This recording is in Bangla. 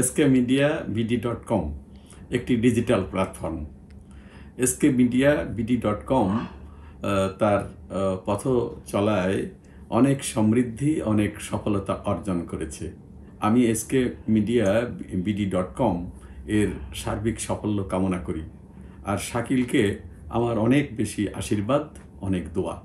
SK media BD dot com একটি digital platform SK media BD dot com তার পথ চলায় অনেক সমৃদ্ধি অনেক সফলতা অর্জন করেছে আমি SK media BD dot com এর সার্বিক সাফল্য কামনা করি আর শাকিলকে আমার অনেক বেশি আশীর্বাদ অনেক দোয়া